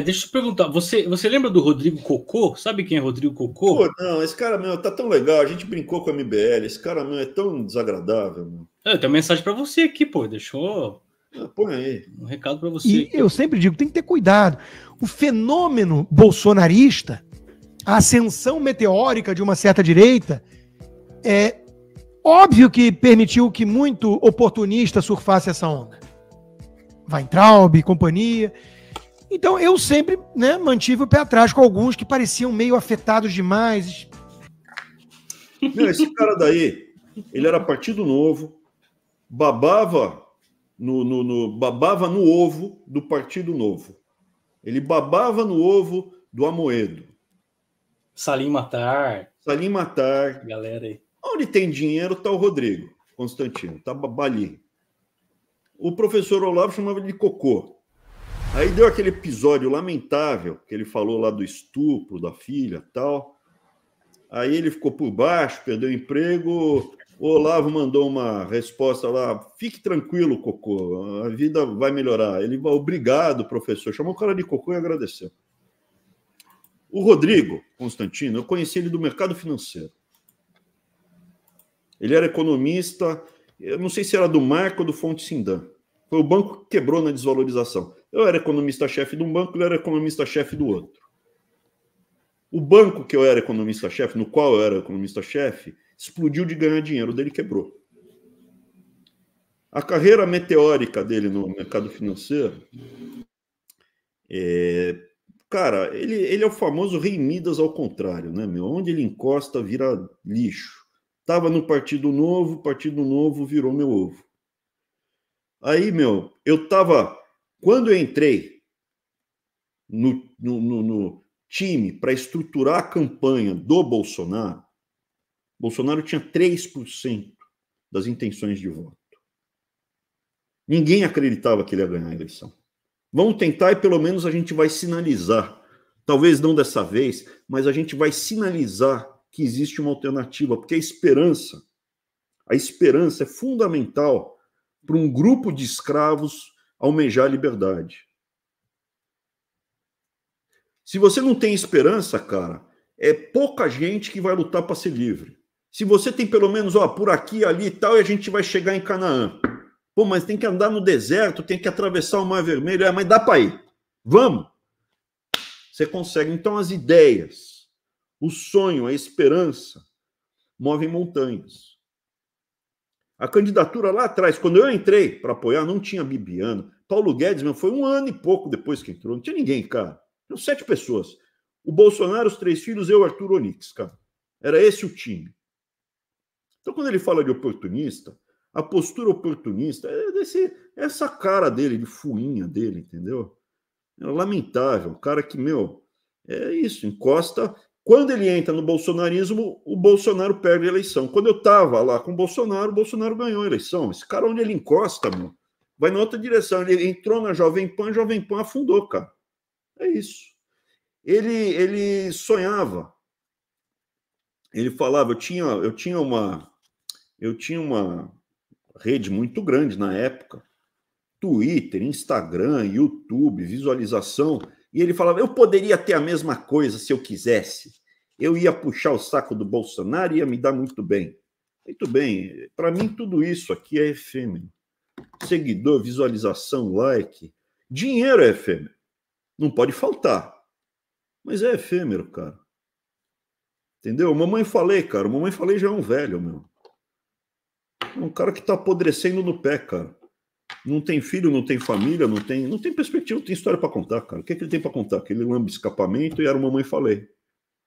É, deixa eu te perguntar, você, você lembra do Rodrigo Cocô? Sabe quem é Rodrigo Cocô? Pô, não, esse cara meu tá tão legal, a gente brincou com a MBL, esse cara meu é tão desagradável. Meu. É, eu tenho uma mensagem para você aqui, pô, deixou ah, Põe aí. Um recado para você. E eu sempre digo, tem que ter cuidado. O fenômeno bolsonarista, a ascensão meteórica de uma certa direita, é óbvio que permitiu que muito oportunista surfasse essa onda. Weintraub e companhia. Então eu sempre né, mantive o pé atrás com alguns que pareciam meio afetados demais. Meu, esse cara daí, ele era partido novo, babava no, no, no, babava no ovo do partido novo. Ele babava no ovo do Amoedo. Salim Matar. Salim Matar. Galera aí. Onde tem dinheiro está o Rodrigo Constantino, tá ali. O professor Olavo chamava ele de cocô. Aí deu aquele episódio lamentável que ele falou lá do estupro da filha tal. Aí ele ficou por baixo, perdeu o emprego. O Olavo mandou uma resposta lá: fique tranquilo, Cocô, a vida vai melhorar. Ele, obrigado, professor. Chamou o cara de Cocô e agradeceu. O Rodrigo Constantino, eu conheci ele do mercado financeiro. Ele era economista, eu não sei se era do Marco ou do Fonte Sindan. Foi o banco que quebrou na desvalorização. Eu era economista-chefe de um banco, ele era economista-chefe do outro. O banco que eu era economista-chefe, no qual eu era economista-chefe, explodiu de ganhar dinheiro, dele quebrou. A carreira meteórica dele no mercado financeiro, é, cara, ele, ele é o famoso rei Midas ao contrário, né, meu? Onde ele encosta, vira lixo. Tava no Partido Novo, Partido Novo virou meu ovo. Aí, meu, eu tava quando eu entrei no, no, no, no time para estruturar a campanha do Bolsonaro, Bolsonaro tinha 3% das intenções de voto. Ninguém acreditava que ele ia ganhar a eleição. Vamos tentar e pelo menos a gente vai sinalizar. Talvez não dessa vez, mas a gente vai sinalizar que existe uma alternativa, porque a esperança, a esperança é fundamental para um grupo de escravos almejar a liberdade. Se você não tem esperança, cara, é pouca gente que vai lutar para ser livre. Se você tem pelo menos, ó, por aqui, ali e tal, e a gente vai chegar em Canaã. Pô, mas tem que andar no deserto, tem que atravessar o Mar Vermelho. É, mas dá para ir. Vamos! Você consegue. Então, as ideias, o sonho, a esperança movem montanhas. A candidatura lá atrás, quando eu entrei para apoiar, não tinha Bibiano. Paulo Guedes meu, foi um ano e pouco depois que entrou. Não tinha ninguém, cara. Tinham sete pessoas. O Bolsonaro, os três filhos, eu, Arthur Onix, cara. Era esse o time. Então, quando ele fala de oportunista, a postura oportunista é desse, é essa cara dele, de fuinha dele, entendeu? É lamentável. O cara que, meu, é isso, encosta. Quando ele entra no bolsonarismo, o Bolsonaro perde a eleição. Quando eu estava lá com o Bolsonaro, o Bolsonaro ganhou a eleição. Esse cara, onde ele encosta, mano, vai na outra direção. Ele entrou na Jovem Pan, Jovem Pan afundou, cara. É isso. Ele, ele sonhava. Ele falava, eu tinha, eu tinha uma eu tinha uma rede muito grande na época. Twitter, Instagram, YouTube, visualização. E ele falava: eu poderia ter a mesma coisa se eu quisesse. Eu ia puxar o saco do Bolsonaro e ia me dar muito bem. Muito bem, para mim tudo isso aqui é efêmero. Seguidor, visualização, like. Dinheiro é efêmero. Não pode faltar. Mas é efêmero, cara. Entendeu? Mamãe falei, cara. Mamãe falei já é um velho, meu. É um cara que tá apodrecendo no pé, cara não tem filho, não tem família, não tem, não tem perspectiva, não tem história para contar, cara. O que, é que ele tem para contar? aquele lambe escapamento e era uma mãe falei.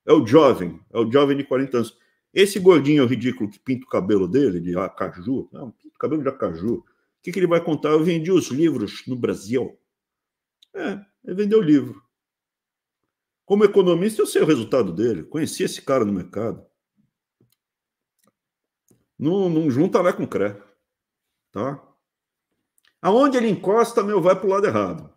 É o jovem, é o jovem de 40 anos. Esse gordinho é ridículo que pinta o cabelo dele de acaju, não, pinta o cabelo de acaju. O que, que ele vai contar? Eu vendi os livros no Brasil. É, ele vendeu livro. Como economista, eu sei o resultado dele. Conheci esse cara no mercado. Não, não junta lá né, com o CRE. Tá? Aonde ele encosta, meu, vai para o lado errado.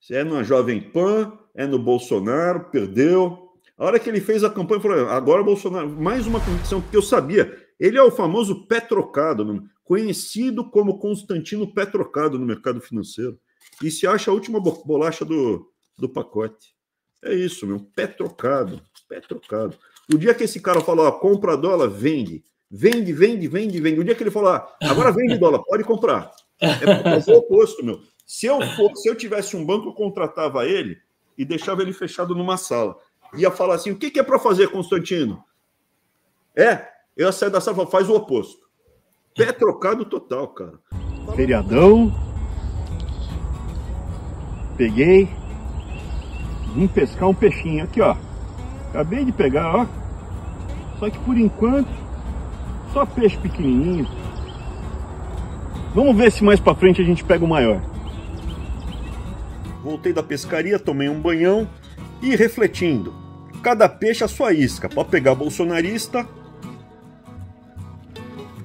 Se é na Jovem Pan, é no Bolsonaro, perdeu. A hora que ele fez a campanha, falou: é, agora é Bolsonaro, mais uma convicção, porque eu sabia. Ele é o famoso pé trocado, conhecido como Constantino pé trocado no mercado financeiro. E se acha a última bolacha do, do pacote. É isso, meu. Pé trocado. Pé trocado. O dia que esse cara falar, compra dólar, vende. Vende, vende, vende, vende. O dia que ele falar, agora vende dólar, pode comprar. É, é o oposto, meu. Se eu, for, se eu tivesse um banco, eu contratava ele e deixava ele fechado numa sala. Ia falar assim: o que, é para fazer, Constantino? É, eu ia sair da sala e faz o oposto. Pé trocado total, cara. Feriadão. Peguei. Vim pescar um peixinho aqui, ó. Acabei de pegar, ó. Só que por enquanto, só peixe pequenininho. Vamos ver se mais para frente a gente pega o maior. Voltei da pescaria, tomei um banhão e refletindo. Cada peixe a sua isca, para pegar bolsonarista.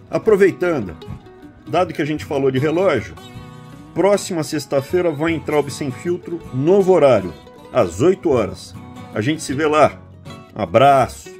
Aproveitando, dado que a gente falou de relógio, próxima sexta-feira vai entrar o Sem Filtro, novo horário, às 8 horas. A gente se vê lá. abraço!